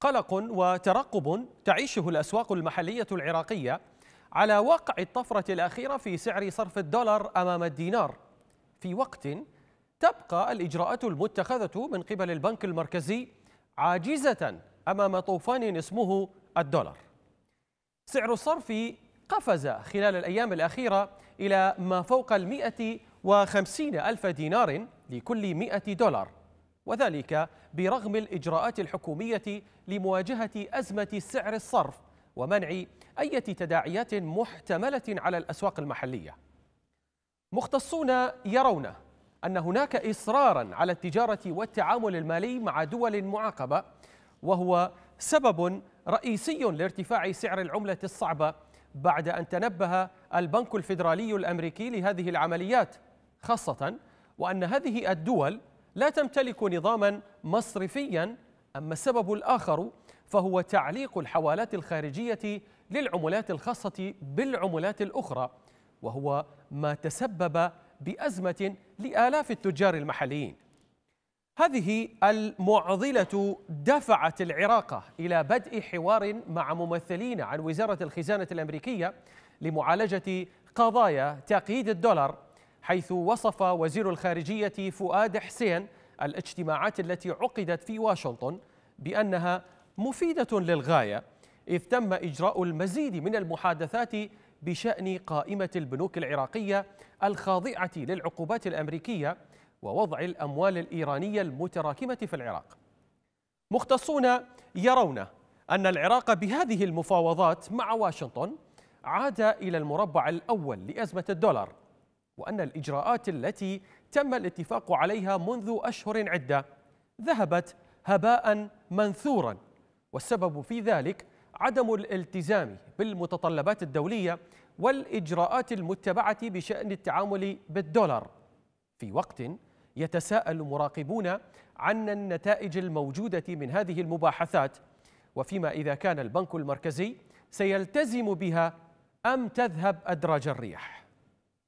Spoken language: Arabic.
قلق وترقب تعيشه الأسواق المحلية العراقية على وقع الطفرة الأخيرة في سعر صرف الدولار أمام الدينار في وقت تبقى الإجراءات المتخذة من قبل البنك المركزي عاجزة أمام طوفان اسمه الدولار سعر الصرف قفز خلال الأيام الأخيرة إلى ما فوق ال وخمسين ألف دينار لكل 100 دولار وذلك برغم الإجراءات الحكومية لمواجهة أزمة سعر الصرف ومنع أي تداعيات محتملة على الأسواق المحلية مختصون يرون أن هناك إصرارا على التجارة والتعامل المالي مع دول معاقبة وهو سبب رئيسي لارتفاع سعر العملة الصعبة بعد أن تنبه البنك الفيدرالي الأمريكي لهذه العمليات خاصة وأن هذه الدول لا تمتلك نظاما مصرفيا أما السبب الآخر فهو تعليق الحوالات الخارجية للعملات الخاصة بالعملات الأخرى وهو ما تسبب بأزمة لآلاف التجار المحليين هذه المعضلة دفعت العراق إلى بدء حوار مع ممثلين عن وزارة الخزانة الأمريكية لمعالجة قضايا تقييد الدولار حيث وصف وزير الخارجية فؤاد حسين الاجتماعات التي عقدت في واشنطن بأنها مفيدة للغاية إذ تم إجراء المزيد من المحادثات بشأن قائمة البنوك العراقية الخاضعة للعقوبات الأمريكية ووضع الأموال الإيرانية المتراكمة في العراق مختصون يرون أن العراق بهذه المفاوضات مع واشنطن عاد إلى المربع الأول لأزمة الدولار وأن الإجراءات التي تم الاتفاق عليها منذ أشهر عدة ذهبت هباء منثورا والسبب في ذلك عدم الالتزام بالمتطلبات الدولية والإجراءات المتبعة بشأن التعامل بالدولار في وقت يتساءل مراقبون عن النتائج الموجودة من هذه المباحثات وفيما إذا كان البنك المركزي سيلتزم بها أم تذهب أدراج الرياح